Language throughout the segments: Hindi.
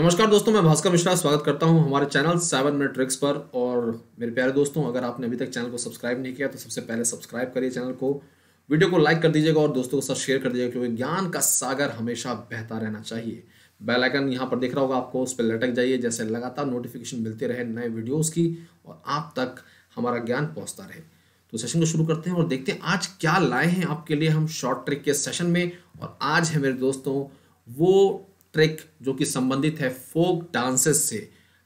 नमस्कार दोस्तों मैं भास्कर मिश्रा स्वागत करता हूं हमारे चैनल सेवन मिनट ट्रिक्स पर और मेरे प्यारे दोस्तों अगर आपने अभी तक चैनल को सब्सक्राइब नहीं किया तो सबसे पहले सब्सक्राइब करिए चैनल को वीडियो को लाइक कर दीजिएगा और दोस्तों के साथ शेयर कर दीजिएगा क्योंकि ज्ञान का सागर हमेशा बहता रहना चाहिए बेल आइकन यहाँ पर देख रहा होगा आपको उस पर लटक जाइए जैसे लगातार नोटिफिकेशन मिलते रहे नए वीडियोज़ की और आप तक हमारा ज्ञान पहुँचता रहे तो सेशन को शुरू करते हैं और देखते हैं आज क्या लाए हैं आपके लिए हम शॉर्ट ट्रिक के सेशन में और आज है मेरे दोस्तों वो ट्रिक जो कि संबंधित है फोक डांसेस से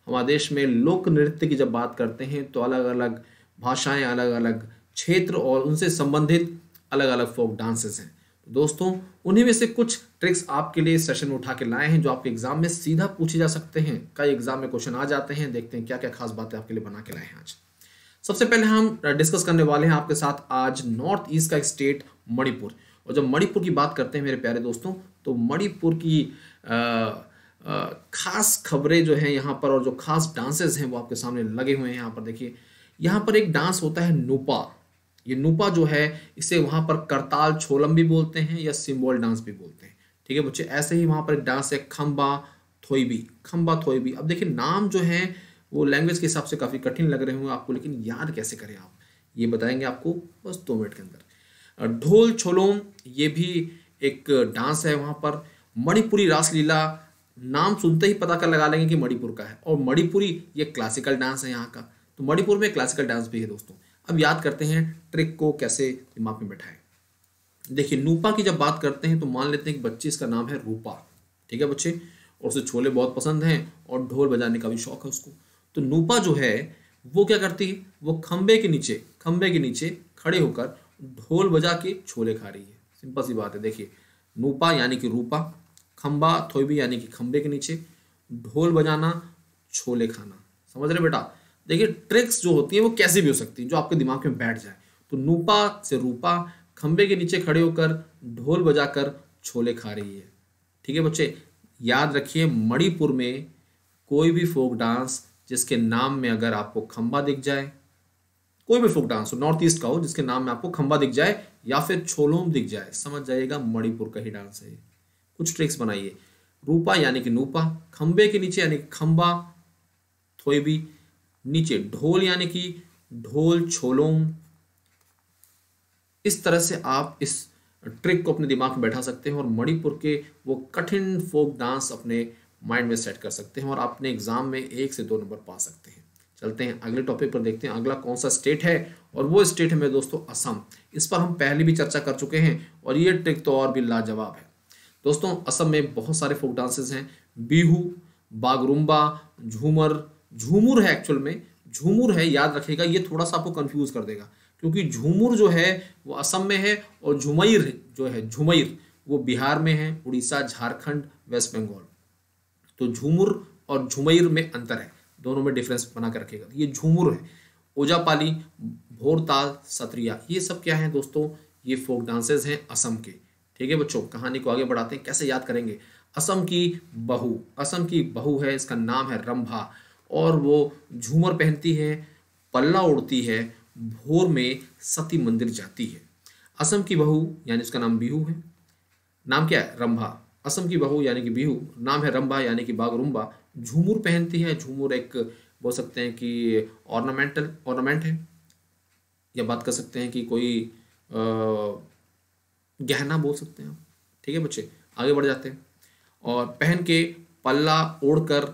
हमारे देश में लोक नृत्य की जब बात करते हैं तो अलग अलग भाषाएं अलग अलग क्षेत्र और उनसे संबंधित अलग अलग फोक डांसेस हैं दोस्तों उन्हीं में से कुछ ट्रिक्स आपके लिए सेशन में उठा के लाए हैं जो आपके एग्जाम में सीधा पूछे जा सकते हैं कई एग्जाम में क्वेश्चन आ जाते हैं देखते हैं क्या क्या खास बातें आपके लिए बना के लाए हैं आज सबसे पहले हम डिस्कस करने वाले हैं आपके साथ आज नॉर्थ ईस्ट का एक स्टेट मणिपुर और जब मणिपुर की बात करते हैं मेरे प्यारे दोस्तों तो मणिपुर की ख़ास खबरें जो हैं यहाँ पर और जो ख़ास डांसेस हैं वो आपके सामने लगे हुए हैं यहाँ पर देखिए यहाँ पर एक डांस होता है नूपा ये नूपा जो है इसे वहाँ पर करताल छोलम भी बोलते हैं या सिम्बॉल डांस भी बोलते हैं ठीक है बच्चे ऐसे ही वहाँ पर एक डांस है खम्बा थोईबी खम्बा थोईबी अब देखिए नाम जो है वो लैंग्वेज के हिसाब से काफ़ी कठिन लग रहे होंगे आपको लेकिन याद कैसे करें आप ये बताएंगे आपको बस दो मिनट के अंदर ढोल छोलोम ये भी एक डांस है वहाँ पर मणिपुरी रासलीला नाम सुनते ही पता कर लगा लेंगे कि मणिपुर का है और मणिपुरी ये क्लासिकल डांस है यहाँ का तो मणिपुर में क्लासिकल डांस भी है दोस्तों अब याद करते हैं ट्रिक को कैसे दिमाग में बैठाएं देखिए नूपा की जब बात करते हैं तो मान लेते हैं कि बच्चे इसका नाम है रूपा ठीक है बच्चे और उसे छोले बहुत पसंद हैं और ढोल बजाने का भी शौक है उसको तो नूपा जो है वो क्या करती है वो खम्बे के नीचे खम्बे के नीचे खड़े होकर ढोल बजा के छोले खा रही है सिंपल सी बात है देखिए नूपा यानी कि रूपा खंबा थोबी यानी कि खंबे के नीचे ढोल बजाना छोले खाना समझ रहे बेटा देखिए ट्रिक्स जो होती है वो कैसी भी हो सकती है जो आपके दिमाग में बैठ जाए तो नूपा से रूपा खंबे के नीचे खड़े होकर ढोल बजाकर छोले खा रही है ठीक है बच्चे याद रखिए मणिपुर में कोई भी फोक डांस जिसके नाम में अगर आपको खंबा दिख जाए कोई भी फोक डांस हो नॉर्थ ईस्ट का हो जिसके नाम में आपको खंबा दिख जाए या फिर छोलोम दिख जाए समझ जाइएगा मणिपुर का ही डांस है कुछ ट्रिक्स बनाइए रूपा यानी कि नूपा खम्बे के नीचे यानी खंबा थोईबी नीचे ढोल यानी कि ढोल छोलोम इस तरह से आप इस ट्रिक को अपने दिमाग में बैठा सकते हैं और मणिपुर के वो कठिन फोक डांस अपने माइंड में सेट कर सकते हैं और अपने एग्ज़ाम में एक से दो नंबर पा सकते हैं चलते हैं अगले टॉपिक पर देखते हैं अगला कौन सा स्टेट है और वो स्टेट है मेरे दोस्तों असम इस पर हम पहले भी चर्चा कर चुके हैं और ये ट्रिक तो और भी लाजवाब है दोस्तों असम में बहुत सारे फोक डांसेस हैं बिहू बागरुम्बा झूमर झूमुर है एक्चुअल में झूमुर है याद रखेगा ये थोड़ा सा आपको कंफ्यूज कर देगा क्योंकि झूमुर जो है वो असम में है और झुमैर जो है झुमैर वो बिहार में है उड़ीसा झारखंड वेस्ट बंगाल तो झूमुर और झुमैर में अंतर है दोनों में डिफरेंस बना कर रखेगा ये झूमर है ओजापाली भोरताल सत्रिया ये सब क्या है दोस्तों ये फोक डांसेज हैं असम के ठीक है बच्चों कहानी को आगे बढ़ाते हैं कैसे याद करेंगे असम की बहू असम की बहू है इसका नाम है रंभा और वो झूमर पहनती है पल्ला उड़ती है भोर में सती मंदिर जाती है असम की बहू यानी उसका नाम बिहू है नाम क्या है रंभा असम की बहू यानी कि बिहू नाम है रंभा यानी कि बागरुम्बा झूमर पहनती है झूमर एक बोल सकते हैं कि ऑर्नामेंटल ऑर्नामेंट है या बात कर सकते हैं कि कोई गहना बोल सकते हैं ठीक है बच्चे आगे बढ़ जाते हैं और पहन के पल्ला ओढ़कर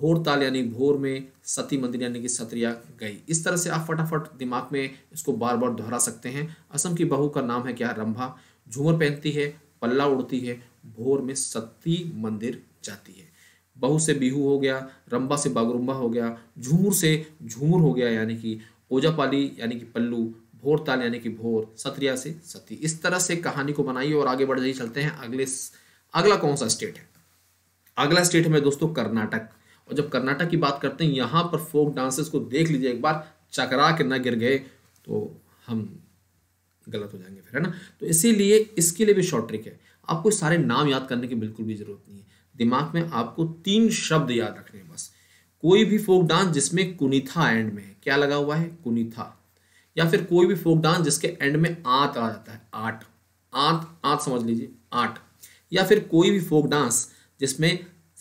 भोर ताल यानी भोर में सती मंदिर यानी कि सतरिया गई इस तरह से आप फटाफट दिमाग में इसको बार बार दोहरा सकते हैं असम की बहू का नाम है क्या रंभा झूमर पहनती है पल्ला उड़ती है भोर में सती मंदिर जाती है बहू से बिहू हो गया रंबा से बागरुम्बा हो गया झूमर से झूमर हो गया यानी कि ओजापाली यानी कि पल्लू भोर ताल यानी कि भोर सत्रिया से सती इस तरह से कहानी को बनाइए और आगे बढ़ जाइए चलते हैं अगले अगला कौन सा स्टेट है अगला स्टेट है दोस्तों कर्नाटक और जब कर्नाटक की बात करते हैं यहाँ पर फोक डांसेस को देख लीजिए एक बार चकरा के ना गिर गए तो हम गलत हो जाएंगे फिर है ना तो इसीलिए इसके लिए भी शॉर्ट ट्रिक है आपको सारे नाम याद करने की बिल्कुल भी जरूरत नहीं है दिमाग में आपको तीन शब्द याद रखने बस कोई भी फोक डांस जिसमें कुनिथा एंड में है क्या लगा हुआ है कुनिथा या फिर कोई भी फोक डांस जिसके एंड में आत आ जाता है आठ आत आत समझ लीजिए आठ या फिर कोई भी फोक डांस जिसमें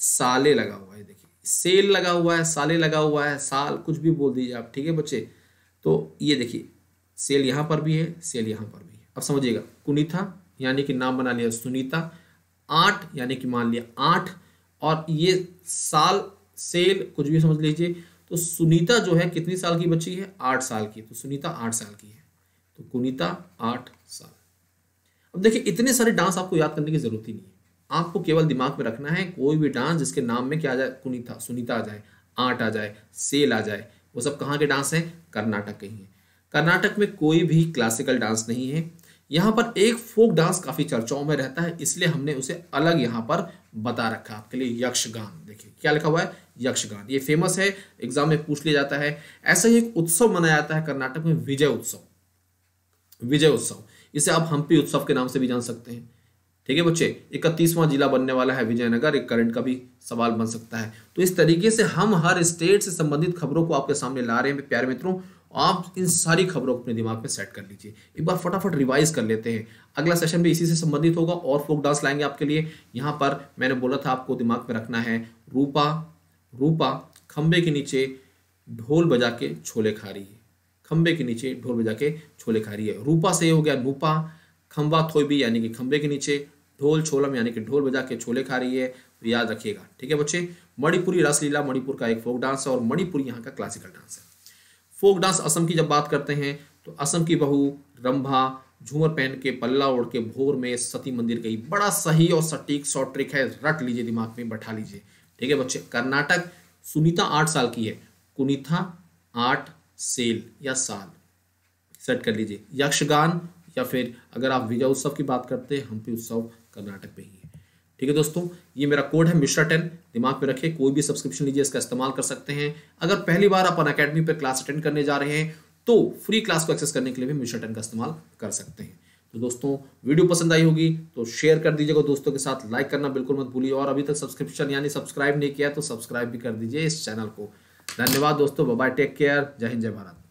साले लगा हुआ है देखिए सेल लगा हुआ है साले लगा हुआ है साल कुछ भी बोल दीजिए आप ठीक है बच्चे तो ये देखिए सेल यहाँ पर भी है सेल यहाँ पर भी है अब समझिएगा कुनिथा यानी कि नाम बना लिया सुनीता आठ यानी कि मान लिया आठ और ये साल सेल कुछ भी समझ लीजिए तो सुनीता जो है कितनी साल की बच्ची है आठ साल की तो सुनीता आठ साल की है तो कुनीता आठ साल अब देखिए इतने सारे डांस आपको याद करने की जरूरत ही नहीं है आपको केवल दिमाग में रखना है कोई भी डांस जिसके नाम में क्या आ जाए कुनीता सुनीता आ जाए आठ आ जाए सेल आ जाए वो सब कहाँ के डांस हैं कर्नाटक के ही हैं कर्नाटक में कोई भी क्लासिकल डांस नहीं है यहाँ पर एक फोक डांस काफ़ी चर्चाओं में रहता है इसलिए हमने उसे अलग यहाँ पर बता रखा है आपके लिए यक्षगान देखिए क्या लिखा हुआ है यक्षगान ये फेमस है एग्जाम में पूछ लिया जाता है ऐसा ही एक उत्सव मनाया जाता है कर्नाटक में विजय उत्सव विजय उत्सव इसे आप हम्पी उत्सव के नाम से भी जान सकते हैं ठीक है बच्चे इकतीसवां जिला बनने वाला है विजयनगर एक करंट का भी सवाल बन सकता है तो इस तरीके से हम हर स्टेट से संबंधित खबरों को आपके सामने ला रहे हैं प्यारे मित्रों आप इन सारी खबरों को अपने दिमाग में सेट कर लीजिए एक बार फटाफट रिवाइज कर लेते हैं अगला सेशन भी इसी से संबंधित होगा और फोक डांस लाएंगे आपके लिए यहाँ पर मैंने बोला था आपको दिमाग में रखना है रूपा रूपा खंबे के नीचे ढोल बजा के छोले खा रही है खंबे के नीचे ढोल बजा के छोले खा रही है रूपा से हो गया रूपा खम्बा थोबी यानी कि खंबे के नीचे ढोल छोलम यानी कि ढोल बजा के छोले खा रही है तो याद रखिएगा ठीक है बच्चे मणिपुरी रसलीला मणिपुर का एक फोक डांस है और मणिपुर यहाँ का क्लासिकल डांस है फोक डांस असम की जब बात करते हैं तो असम की बहू रंभा झूमर पहन के पल्ला ओढ़ के भोर में सती मंदिर गई बड़ा सही और सटीक शॉर्ट ट्रिक है रट लीजिए दिमाग में बैठा लीजिए ठीक है बच्चे कर्नाटक सुनीता आठ साल की है कुनीथा आठ सेल या साल सेट कर लीजिए यक्षगान या फिर अगर आप विजय उत्सव की बात करते हैं हम्पी उत्सव कर्नाटक में ही है ठीक है दोस्तों ये मेरा कोड है मिश्रा टेन दिमाग में रखे कोई भी सब्सक्रिप्शन लीजिए इसका इस्तेमाल कर सकते हैं अगर पहली बार आप अकेडमी पर क्लास अटेंड करने जा रहे हैं तो फ्री क्लास को एक्सेस करने के लिए भी मिश्रा टेन का इस्तेमाल कर सकते हैं तो दोस्तों वीडियो पसंद आई होगी तो शेयर कर दीजिएगा दोस्तों के साथ लाइक करना बिल्कुल मत भूलिए और अभी तक सब्सक्रिप्शन यानी सब्सक्राइब नहीं किया तो सब्सक्राइब भी कर दीजिए इस चैनल को धन्यवाद दोस्तों बाय टेक केयर जय हिंद जय भारत